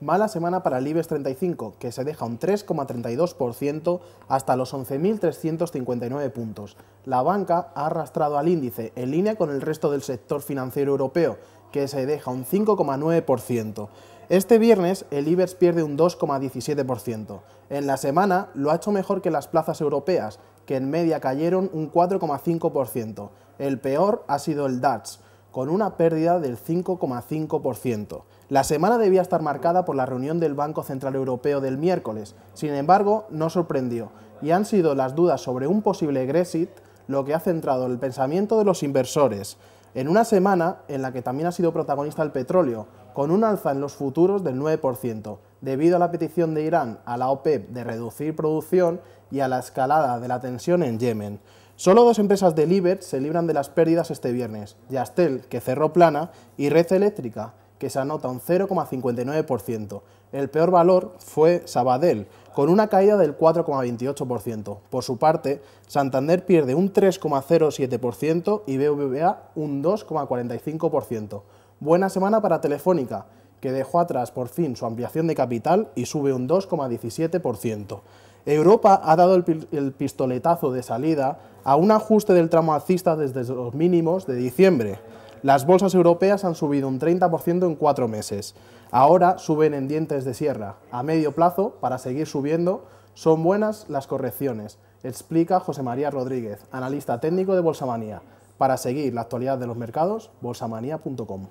Mala semana para el IBEX 35, que se deja un 3,32% hasta los 11.359 puntos. La banca ha arrastrado al índice en línea con el resto del sector financiero europeo, que se deja un 5,9%. Este viernes el IBEX pierde un 2,17%. En la semana lo ha hecho mejor que las plazas europeas, que en media cayeron un 4,5%. El peor ha sido el DAX, con una pérdida del 5,5%. La semana debía estar marcada por la reunión del Banco Central Europeo del miércoles, sin embargo, no sorprendió, y han sido las dudas sobre un posible Grexit lo que ha centrado el pensamiento de los inversores, en una semana en la que también ha sido protagonista el petróleo, con un alza en los futuros del 9%, debido a la petición de Irán a la OPEP de reducir producción y a la escalada de la tensión en Yemen. Solo dos empresas de IBEX se libran de las pérdidas este viernes, Yastel, que cerró plana, y Red Eléctrica, que se anota un 0,59%. El peor valor fue Sabadell, con una caída del 4,28%. Por su parte, Santander pierde un 3,07% y BBVA un 2,45%. Buena semana para Telefónica, que dejó atrás por fin su ampliación de capital y sube un 2,17%. Europa ha dado el, pistoletazo de salida a un ajuste del tramo alcista desde los mínimos de diciembre. Las bolsas europeas han subido un 30% en cuatro meses. Ahora suben en dientes de sierra. A medio plazo, para seguir subiendo, son buenas las correcciones, explica José María Rodríguez, analista técnico de Bolsamanía. Para seguir la actualidad de los mercados, bolsamanía.com.